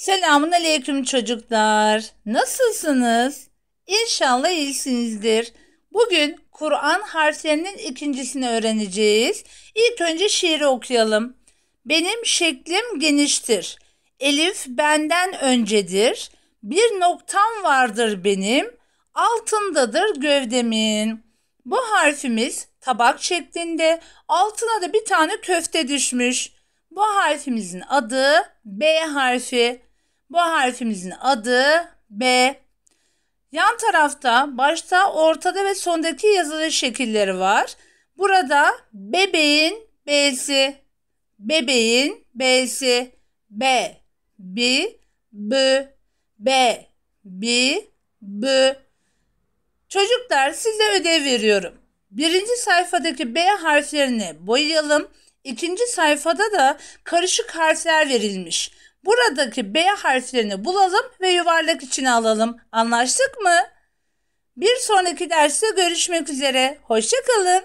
Selamun aleyküm çocuklar. Nasılsınız? İnşallah iyisinizdir. Bugün Kur'an harflerinin ikincisini öğreneceğiz. İlk önce şiiri okuyalım. Benim şeklim geniştir. Elif benden öncedir. Bir noktam vardır benim. Altındadır gövdemin. Bu harfimiz tabak şeklinde. Altına da bir tane köfte düşmüş. Bu harfimizin adı B harfi. Bu harfimizin adı B. Yan tarafta başta, ortada ve sondaki yazılı şekilleri var. Burada bebeğin B'si, bebeğin B'si, B, B, B, B, B, B. Çocuklar size ödev veriyorum. Birinci sayfadaki B harflerini boyayalım. İkinci sayfada da karışık harfler verilmiş. Buradaki B harflerini bulalım ve yuvarlak içine alalım. Anlaştık mı? Bir sonraki derste görüşmek üzere. Hoşçakalın.